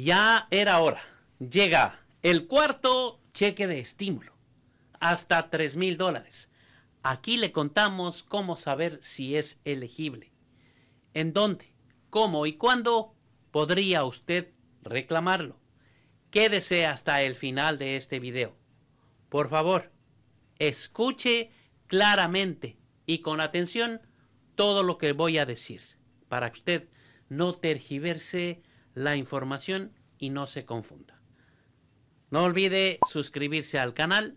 Ya era hora. Llega el cuarto cheque de estímulo. Hasta $3,000 mil dólares. Aquí le contamos cómo saber si es elegible. En dónde, cómo y cuándo podría usted reclamarlo. Quédese hasta el final de este video. Por favor, escuche claramente y con atención todo lo que voy a decir para que usted no tergiverse la información y no se confunda. No olvide suscribirse al canal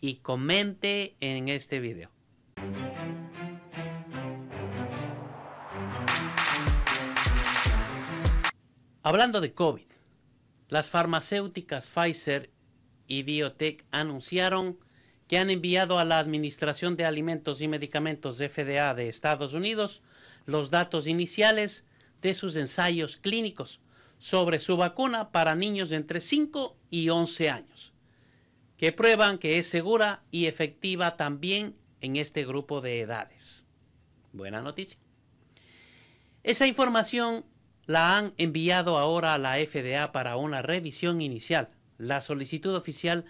y comente en este video. Hablando de COVID, las farmacéuticas Pfizer y Biotech anunciaron que han enviado a la Administración de Alimentos y Medicamentos de FDA de Estados Unidos los datos iniciales de sus ensayos clínicos sobre su vacuna para niños de entre 5 y 11 años, que prueban que es segura y efectiva también en este grupo de edades. Buena noticia. Esa información la han enviado ahora a la FDA para una revisión inicial, la solicitud oficial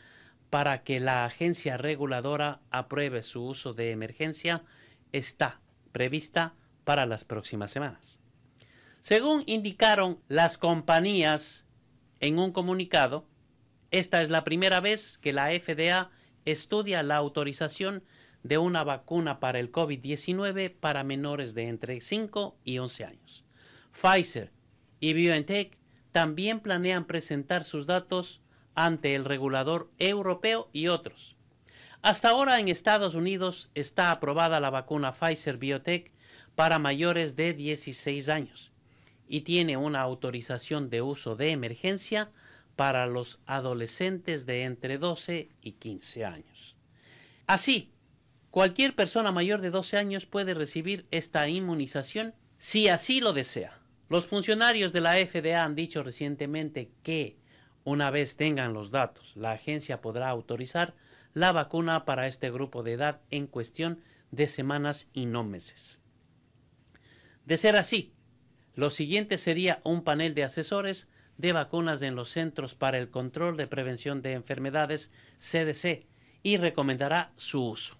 para que la agencia reguladora apruebe su uso de emergencia está prevista para las próximas semanas. Según indicaron las compañías en un comunicado, esta es la primera vez que la FDA estudia la autorización de una vacuna para el COVID-19 para menores de entre 5 y 11 años. Pfizer y BioNTech también planean presentar sus datos ante el regulador europeo y otros. Hasta ahora en Estados Unidos está aprobada la vacuna Pfizer Biotech para mayores de 16 años y tiene una autorización de uso de emergencia para los adolescentes de entre 12 y 15 años. Así, cualquier persona mayor de 12 años puede recibir esta inmunización si así lo desea. Los funcionarios de la FDA han dicho recientemente que, una vez tengan los datos, la agencia podrá autorizar la vacuna para este grupo de edad en cuestión de semanas y no meses. De ser así, lo siguiente sería un panel de asesores de vacunas en los Centros para el Control de Prevención de Enfermedades, CDC, y recomendará su uso.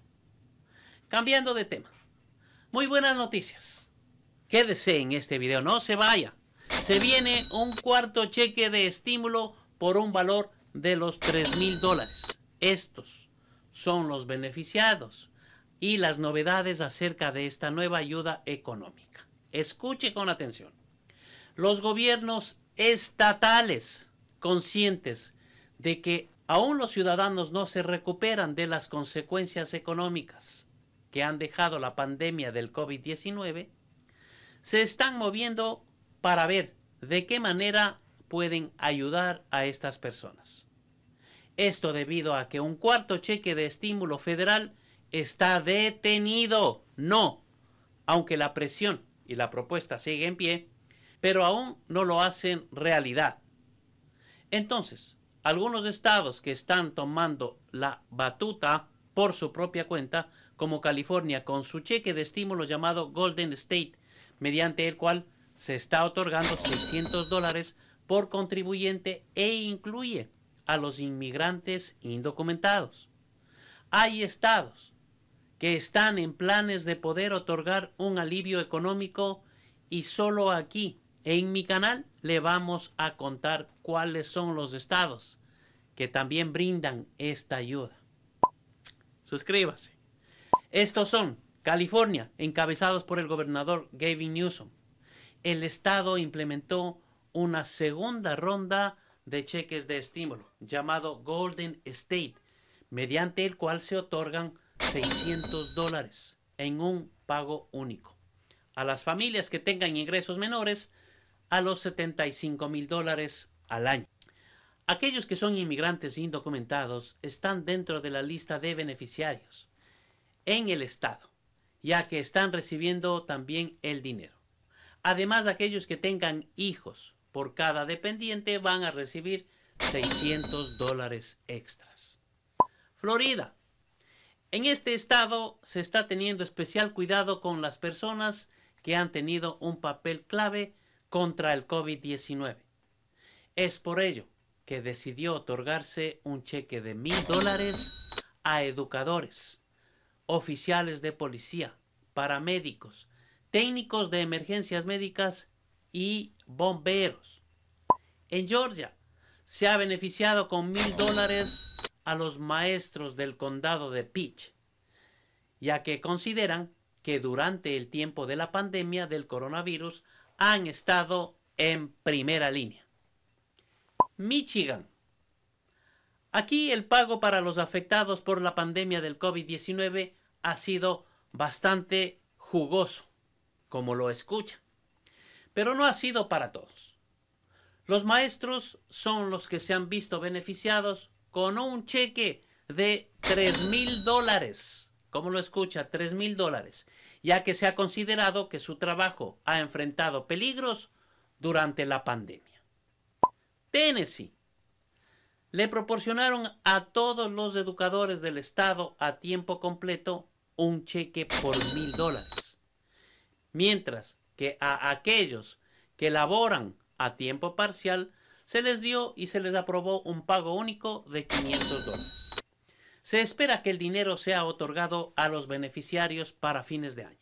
Cambiando de tema. Muy buenas noticias. Quédese en este video, no se vaya. Se viene un cuarto cheque de estímulo por un valor de los $3,000. mil dólares. Estos son los beneficiados y las novedades acerca de esta nueva ayuda económica. Escuche con atención. Los gobiernos estatales, conscientes de que aún los ciudadanos no se recuperan de las consecuencias económicas que han dejado la pandemia del COVID-19, se están moviendo para ver de qué manera pueden ayudar a estas personas. Esto debido a que un cuarto cheque de estímulo federal está detenido. No, aunque la presión y la propuesta sigue en pie, pero aún no lo hacen realidad. Entonces, algunos estados que están tomando la batuta por su propia cuenta, como California, con su cheque de estímulo llamado Golden State, mediante el cual se está otorgando 600 dólares por contribuyente e incluye a los inmigrantes indocumentados. Hay estados que están en planes de poder otorgar un alivio económico y solo aquí en mi canal le vamos a contar cuáles son los estados que también brindan esta ayuda. Suscríbase. Estos son California, encabezados por el gobernador Gavin Newsom. El estado implementó una segunda ronda de cheques de estímulo llamado Golden State, mediante el cual se otorgan 600 dólares en un pago único. A las familias que tengan ingresos menores, a los 75 mil dólares al año. Aquellos que son inmigrantes indocumentados están dentro de la lista de beneficiarios en el Estado, ya que están recibiendo también el dinero. Además, aquellos que tengan hijos por cada dependiente van a recibir 600 dólares extras. Florida, en este estado se está teniendo especial cuidado con las personas que han tenido un papel clave contra el COVID-19. Es por ello que decidió otorgarse un cheque de mil dólares a educadores, oficiales de policía, paramédicos, técnicos de emergencias médicas y bomberos. En Georgia se ha beneficiado con mil dólares a los maestros del condado de Peach, ya que consideran que durante el tiempo de la pandemia del coronavirus han estado en primera línea. Michigan. Aquí el pago para los afectados por la pandemia del COVID-19 ha sido bastante jugoso, como lo escucha, pero no ha sido para todos. Los maestros son los que se han visto beneficiados con un cheque de $3,000 mil dólares. ¿Cómo lo escucha? $3,000 mil dólares. Ya que se ha considerado que su trabajo ha enfrentado peligros durante la pandemia. Tennessee. Le proporcionaron a todos los educadores del estado a tiempo completo un cheque por mil dólares. Mientras que a aquellos que laboran a tiempo parcial se les dio y se les aprobó un pago único de 500 dólares. Se espera que el dinero sea otorgado a los beneficiarios para fines de año.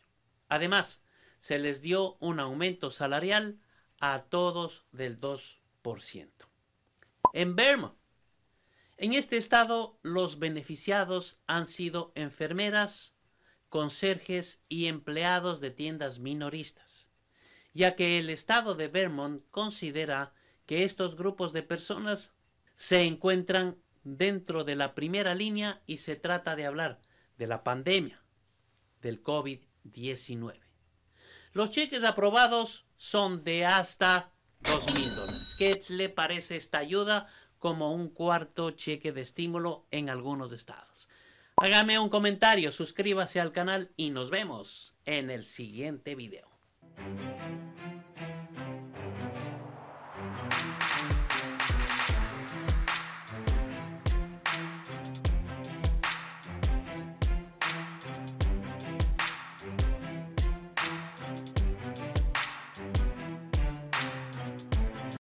Además, se les dio un aumento salarial a todos del 2%. En Vermont, en este estado los beneficiados han sido enfermeras, conserjes y empleados de tiendas minoristas, ya que el estado de Vermont considera que estos grupos de personas se encuentran dentro de la primera línea y se trata de hablar de la pandemia del COVID-19. Los cheques aprobados son de hasta 2.000 dólares. ¿Qué le parece esta ayuda como un cuarto cheque de estímulo en algunos estados? Hágame un comentario, suscríbase al canal y nos vemos en el siguiente video.